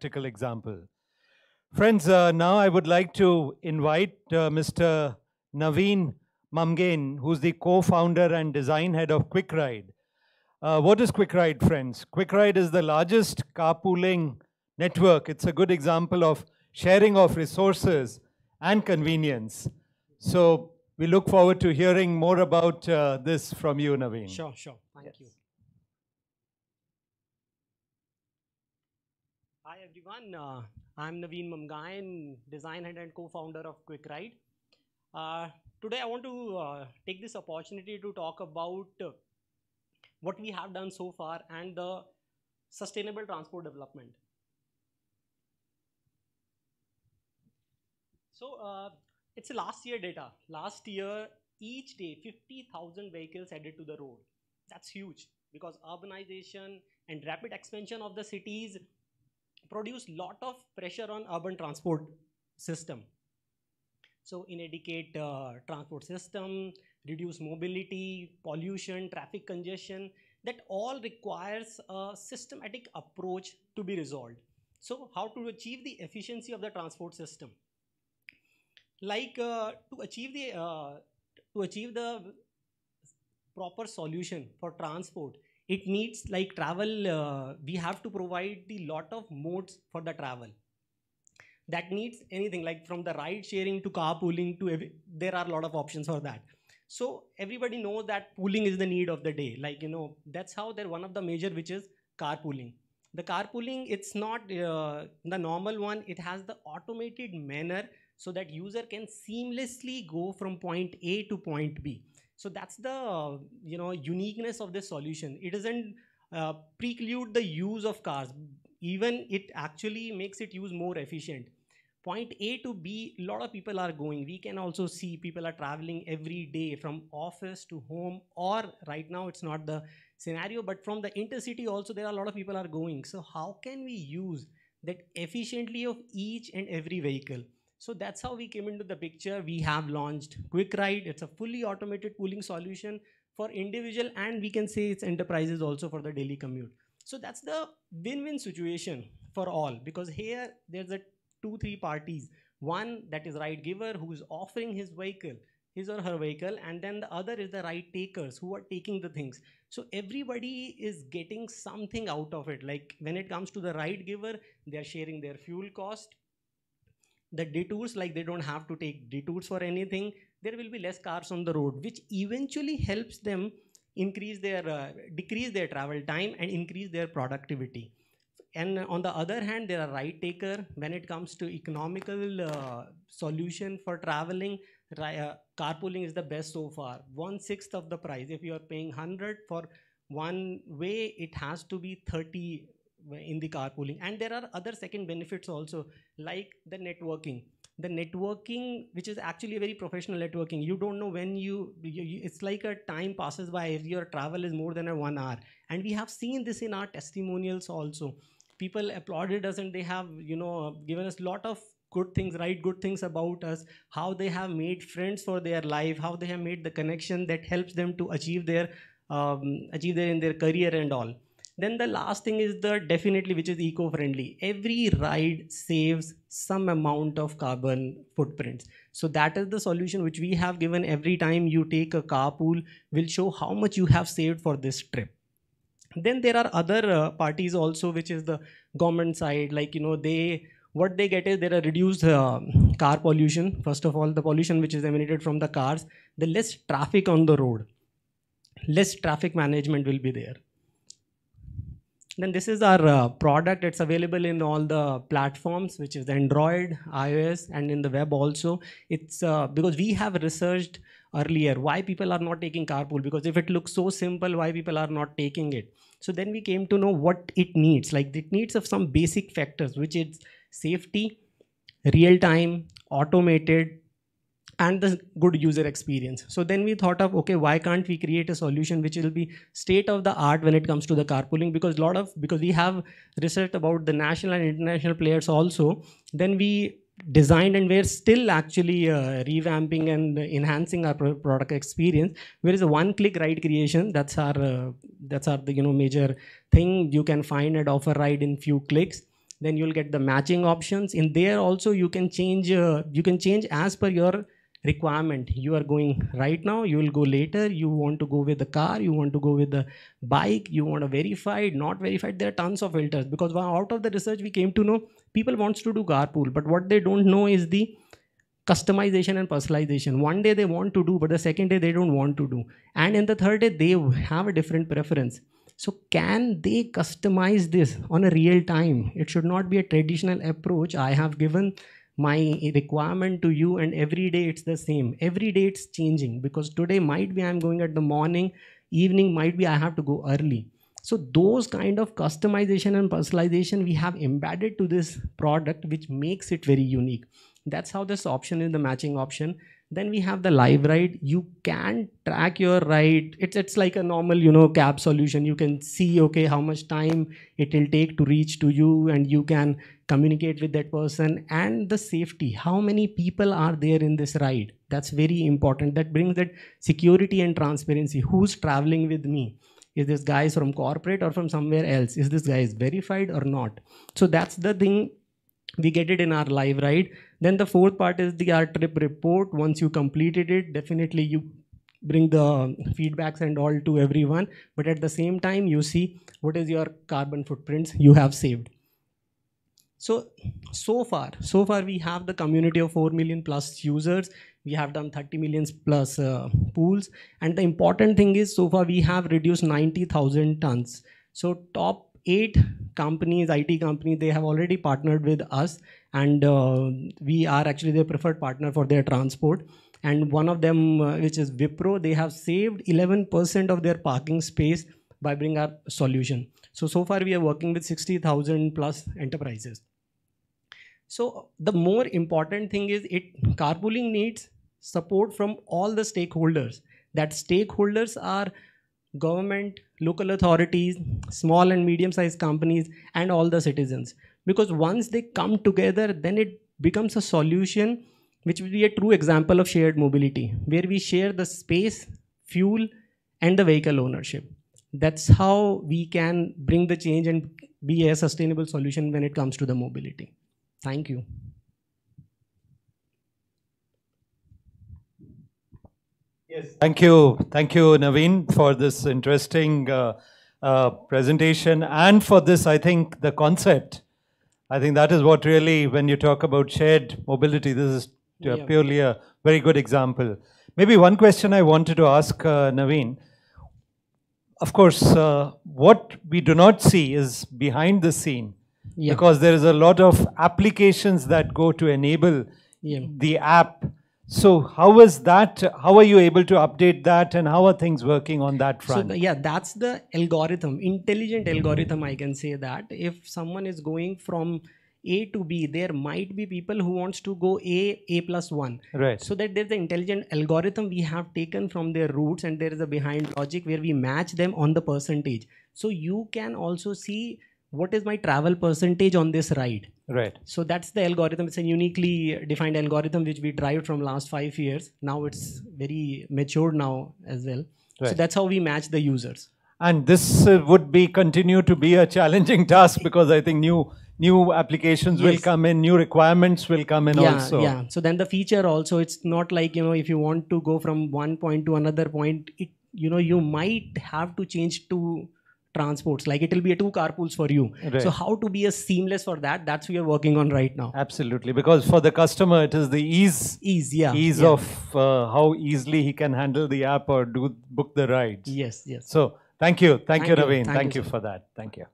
practical example. Friends, uh, now I would like to invite uh, Mr. Naveen Mamgain, who's the co-founder and design head of QuickRide. Uh, what is QuickRide, friends? QuickRide is the largest carpooling network. It's a good example of sharing of resources and convenience. So we look forward to hearing more about uh, this from you, Naveen. Sure, sure. Thank yes. you. everyone. Uh, I'm Naveen Mamgayan, design head and co-founder of QuickRide. Uh, today I want to uh, take this opportunity to talk about uh, what we have done so far and the sustainable transport development. So uh, it's last year data. Last year, each day, 50,000 vehicles added to the road. That's huge because urbanization and rapid expansion of the cities produce lot of pressure on urban transport system. So inadequate uh, transport system, reduce mobility, pollution, traffic congestion, that all requires a systematic approach to be resolved. So how to achieve the efficiency of the transport system? Like uh, to achieve the uh, to achieve the proper solution for transport, it needs like travel, uh, we have to provide the lot of modes for the travel. That needs anything like from the ride sharing to carpooling to, there are a lot of options for that. So everybody knows that pooling is the need of the day. Like, you know, that's how they're one of the major, which is carpooling the carpooling it's not uh, the normal one it has the automated manner so that user can seamlessly go from point a to point b so that's the you know uniqueness of this solution. It doesn't uh, preclude the use of cars. Even it actually makes it use more efficient. Point A to B, a lot of people are going. We can also see people are traveling every day from office to home or right now it's not the scenario, but from the intercity also there are a lot of people are going. So how can we use that efficiently of each and every vehicle? So that's how we came into the picture. We have launched Quick Ride. It's a fully automated pooling solution for individual and we can say it's enterprises also for the daily commute. So that's the win-win situation for all because here there's a two, three parties. One that is ride giver who is offering his vehicle, his or her vehicle, and then the other is the ride takers who are taking the things. So everybody is getting something out of it. Like when it comes to the ride giver, they are sharing their fuel cost the detours like they don't have to take detours for anything there will be less cars on the road which eventually helps them increase their uh, decrease their travel time and increase their productivity and on the other hand there are right taker when it comes to economical uh, solution for traveling uh, carpooling is the best so far one sixth of the price if you are paying 100 for one way it has to be 30 in the carpooling. And there are other second benefits also, like the networking. The networking, which is actually a very professional networking. You don't know when you, you it's like a time passes by if your travel is more than a one hour. And we have seen this in our testimonials also. People applauded us and they have, you know, given us a lot of good things, write good things about us, how they have made friends for their life, how they have made the connection that helps them to achieve their um, achieve their in their career and all. Then the last thing is the definitely, which is eco-friendly. Every ride saves some amount of carbon footprints. So that is the solution which we have given every time you take a carpool, will show how much you have saved for this trip then there are other uh, parties also which is the government side like you know they what they get is there are reduced uh, car pollution first of all the pollution which is emanated from the cars the less traffic on the road less traffic management will be there then this is our uh, product. It's available in all the platforms, which is Android, iOS, and in the web also. It's uh, because we have researched earlier why people are not taking carpool because if it looks so simple why people are not taking it so then we came to know what it needs like it needs of some basic factors which is safety real time automated and the good user experience. So then we thought of, okay, why can't we create a solution which will be state of the art when it comes to the carpooling? Because a lot of, because we have research about the national and international players also, then we designed and we're still actually uh, revamping and enhancing our product experience Where a one click ride creation that's our uh, that's our you know major thing you can find and offer ride in few clicks then you'll get the matching options in there also you can change uh, you can change as per your requirement you are going right now you will go later you want to go with the car you want to go with the bike you want a verified not verified there are tons of filters because out of the research we came to know people wants to do carpool but what they don't know is the customization and personalization one day they want to do but the second day they don't want to do and in the third day they have a different preference so can they customize this on a real time it should not be a traditional approach i have given my requirement to you and every day it's the same every day it's changing because today might be i'm going at the morning evening might be i have to go early so those kind of customization and personalization we have embedded to this product which makes it very unique that's how this option is the matching option then we have the live ride you can track your ride it's it's like a normal you know cab solution you can see okay how much time it will take to reach to you and you can communicate with that person and the safety how many people are there in this ride that's very important that brings that security and transparency who's traveling with me is this guy is from corporate or from somewhere else is this guy is verified or not so that's the thing we get it in our live right then the fourth part is the our trip report once you completed it definitely you bring the feedbacks and all to everyone but at the same time you see what is your carbon footprints you have saved so so far so far we have the community of 4 million plus users we have done 30 millions plus uh, pools and the important thing is so far we have reduced 90000 tons so top eight companies, IT companies, they have already partnered with us, and uh, we are actually their preferred partner for their transport. And one of them, uh, which is Wipro, they have saved 11% of their parking space by bringing our solution. So, so far we are working with 60,000 plus enterprises. So the more important thing is it carpooling needs support from all the stakeholders. That stakeholders are government, local authorities, small and medium sized companies, and all the citizens. Because once they come together, then it becomes a solution which will be a true example of shared mobility, where we share the space, fuel, and the vehicle ownership. That's how we can bring the change and be a sustainable solution when it comes to the mobility. Thank you. Yes. Thank you. Thank you, Naveen, for this interesting uh, uh, presentation and for this, I think, the concept. I think that is what really, when you talk about shared mobility, this is uh, yeah. purely a very good example. Maybe one question I wanted to ask uh, Naveen. Of course, uh, what we do not see is behind the scene yeah. because there is a lot of applications that go to enable yeah. the app so how is that, how are you able to update that and how are things working on that front? So yeah, that's the algorithm, intelligent algorithm I can say that. If someone is going from A to B, there might be people who wants to go A, A plus 1. Right. So that there's the intelligent algorithm we have taken from their roots and there is a behind logic where we match them on the percentage. So you can also see what is my travel percentage on this ride right so that's the algorithm it's a uniquely defined algorithm which we derived from last five years now it's very matured now as well right. so that's how we match the users and this uh, would be continue to be a challenging task because i think new new applications yes. will come in new requirements will come in yeah, also yeah so then the feature also it's not like you know if you want to go from one point to another point it you know you might have to change to transports like it will be a two carpools for you right. so how to be a seamless for that that's we are working on right now absolutely because for the customer it is the ease ease yeah ease yeah. of uh, how easily he can handle the app or do book the ride. yes yes so thank you thank, thank you, you Raveen thank, thank you, you for that thank you